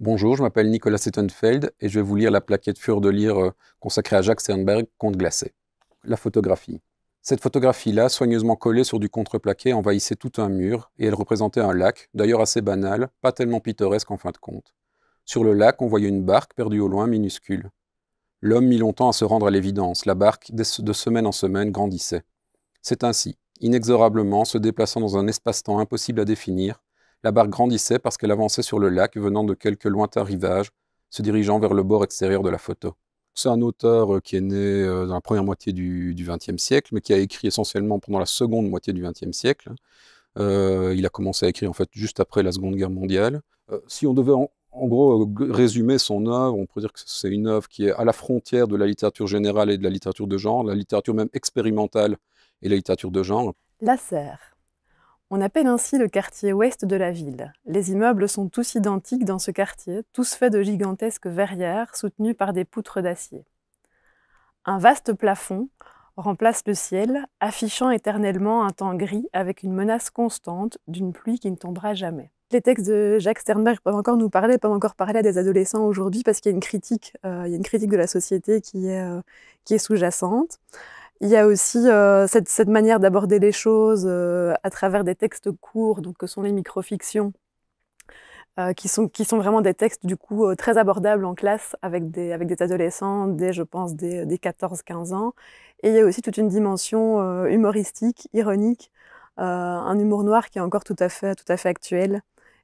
Bonjour, je m'appelle Nicolas Settenfeld et je vais vous lire la plaquette fure de lire euh, consacrée à Jacques Sternberg, Conte glacé. La photographie. Cette photographie-là, soigneusement collée sur du contreplaqué, envahissait tout un mur et elle représentait un lac, d'ailleurs assez banal, pas tellement pittoresque en fin de compte. Sur le lac, on voyait une barque perdue au loin, minuscule. L'homme mit longtemps à se rendre à l'évidence, la barque, de semaine en semaine, grandissait. C'est ainsi, inexorablement, se déplaçant dans un espace-temps impossible à définir, la barque grandissait parce qu'elle avançait sur le lac venant de quelques lointains rivages se dirigeant vers le bord extérieur de la photo. C'est un auteur euh, qui est né euh, dans la première moitié du XXe siècle, mais qui a écrit essentiellement pendant la seconde moitié du XXe siècle. Euh, il a commencé à écrire en fait juste après la Seconde Guerre mondiale. si on devait en, gros résumer son œuvre, on pourrait dire que c'est une œuvre qui est à la frontière de la littérature générale et de la littérature de genre, la littérature même expérimentale et la littérature de genre. La serre. On appelle ainsi le quartier ouest de la ville. Les immeubles sont tous identiques dans ce quartier, tous faits de gigantesques verrières soutenues par des poutres d'acier. Un vaste plafond remplace le ciel, affichant éternellement un temps gris avec une menace constante d'une pluie qui ne tombera jamais. Les textes de Jacques Sternberg peuvent encore nous parler, peuvent encore parler à des adolescents aujourd'hui parce qu'il y a une critique, euh, il y a une critique de la société qui est, euh, qui est sous-jacente. Il y a aussi euh, cette, manière d'aborder les choses euh, à travers des textes courts, donc que sont les micro-fictions, euh, qui, sont, vraiment des textes du coup très abordables en classe avec des, des adolescents dès, je pense, des, 14-15 ans. Et il y a aussi toute une dimension humoristique, ironique, un humour noir qui est encore tout à fait actuel.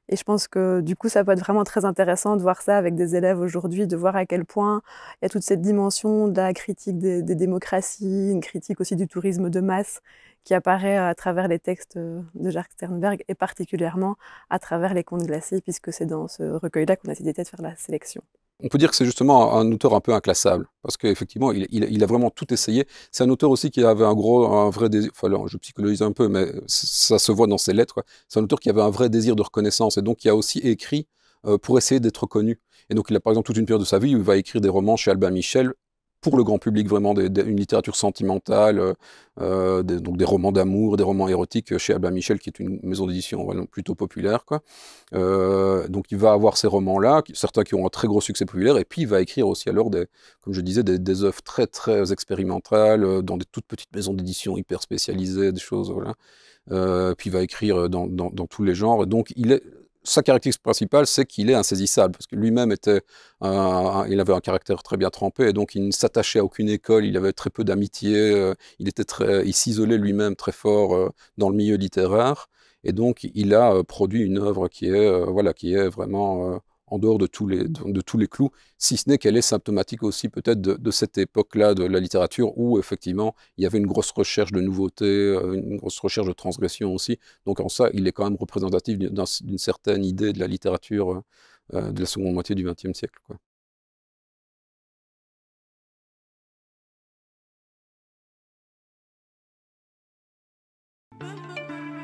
Et je pense que du coup, ça peut être vraiment très intéressant de voir ça avec des élèves aujourd'hui, de voir à quel point il y a toute cette dimension de la critique des, démocraties, une critique aussi du tourisme de masse qui apparaît à travers les textes de Jacques Sternberg et particulièrement à travers les contes glacés, puisque c'est dans ce recueil-là qu'on a décidé de faire la sélection. On peut dire que c'est justement un auteur un peu inclassable, parce qu'effectivement, il, a vraiment tout essayé. C'est un auteur aussi qui avait un gros, un vrai désir, enfin, je psychologise un peu, mais ça se voit dans ses lettres. C'est un auteur qui avait un vrai désir de reconnaissance, et donc qui a aussi écrit euh, pour essayer d'être connu. Et donc, il a par exemple toute une période de sa vie où il va écrire des romans chez Albin Michel pour le grand public vraiment une littérature sentimentale, euh, euh, donc des romans d'amour, des romans érotiques euh, chez Albin Michel, qui est une maison d'édition plutôt populaire. Quoi. donc il va avoir ces romans-là, certains qui ont un très gros succès populaire, et puis il va écrire aussi alors, des, comme je disais, des, œuvres très très expérimentales, dans des toutes petites maisons d'édition hyper spécialisées, des choses. Voilà. puis il va écrire dans, tous les genres. Donc il sa caractéristique principale, c'est qu'il est insaisissable, parce que lui-même était, il avait un caractère très bien trempé, et donc il ne s'attachait à aucune école, il avait très peu d'amitié, euh, il était très, s'isolait lui-même très fort euh, dans le milieu littéraire, et donc il a euh, produit une œuvre qui est, voilà, qui est vraiment en dehors de tous les, de, tous les clous, si ce n'est qu'elle est symptomatique aussi peut-être de, cette époque-là de la littérature où effectivement il y avait une grosse recherche de nouveautés, euh, une grosse recherche de transgression aussi. Donc en ça, il est quand même représentatif d'une certaine idée de la littérature euh, euh, de la seconde moitié du XXe siècle.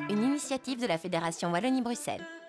Une initiative de la Fédération Wallonie-Bruxelles.